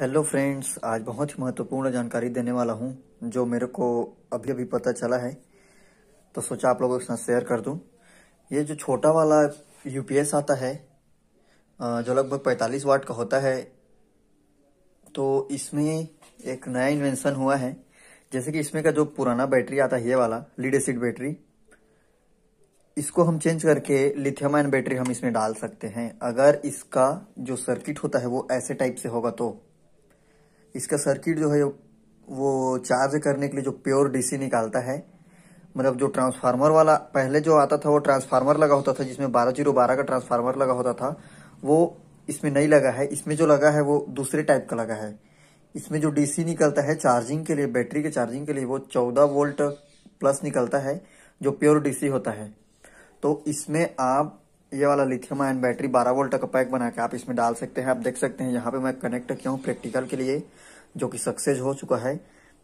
hello friends आज बहुत ही महत्वपूर्ण जानकारी देने वाला हूं जो मेरे को अभी अभी पता चला है तो सोचा आप लोगों के साथ शेयर कर दूं ये जो छोटा वाला यूपीएस आता है जो लगभग 45 वाट का होता है तो इसमें एक नया इन्वेंशन हुआ है जैसे कि इसमें का जो पुराना बैटरी आता है ये वाला लीड एसिड बैटरी इसको हम चेंज करके लिथियम आयन बैटरी हम इसमें डाल सकते हैं अगर इसका जो सर्किट होता है वो ऐसे टाइप से होगा तो इसका सर्किट जो है वो चार्ज करने के लिए जो प्योर डीसी निकालता है मतलब जो ट्रांसफार्मर वाला पहले जो आता था वो ट्रांसफार्मर लगा होता था जिसमें बारह जीरो बारह का ट्रांसफार्मर लगा होता था वो इसमें नहीं लगा है इसमें जो लगा है वो दूसरे टाइप का लगा है इसमें जो डीसी निकलता है चार्जिंग के लिए बैटरी के चार्जिंग के लिए वो चौदह वोल्ट प्लस निकलता है जो प्योर डीसी होता है तो इसमें आप ये वाला लिथियम आयन बैटरी 12 वोल्ट का पैक बना के आप इसमें डाल सकते हैं आप देख सकते हैं यहाँ पे मैं कनेक्ट किया हूँ प्रैक्टिकल के लिए जो कि सक्सेस हो चुका है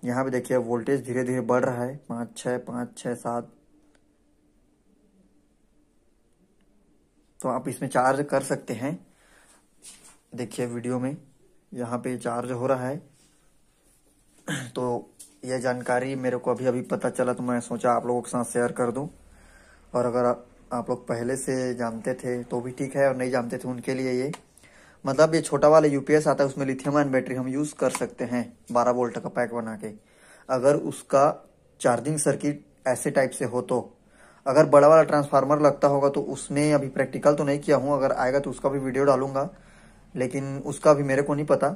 यहाँ पे देखिए वोल्टेज धीरे धीरे बढ़ रहा है पांच छ पांच छह सात तो आप इसमें चार्ज कर सकते हैं देखिए वीडियो में यहाँ पे चार्ज हो रहा है तो यह जानकारी मेरे को अभी अभी पता चला तो मैं सोचा आप लोगों के साथ शेयर कर दू और अगर आप आप लोग पहले से जानते थे तो भी ठीक है और नहीं जानते थे उनके लिए ये मतलब ये छोटा वाला यूपीएस आता है उसमें लिथियम आयन बैटरी हम यूज़ कर सकते हैं 12 वोल्ट का पैक बना के अगर उसका चार्जिंग सर्किट ऐसे टाइप से हो तो अगर बड़ा वाला ट्रांसफार्मर लगता होगा तो उसमें अभी प्रैक्टिकल तो नहीं किया हूं अगर आएगा तो उसका भी वीडियो डालूंगा लेकिन उसका भी मेरे को नहीं पता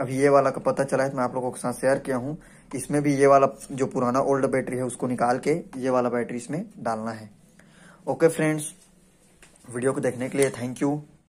अभी ये वाला का पता चला है तो मैं आप लोगों के साथ शेयर किया हूँ इसमें भी ये वाला जो पुराना ओल्ड बैटरी है उसको निकाल के ये वाला बैटरी इसमें डालना है ओके फ्रेंड्स वीडियो को देखने के लिए थैंक यू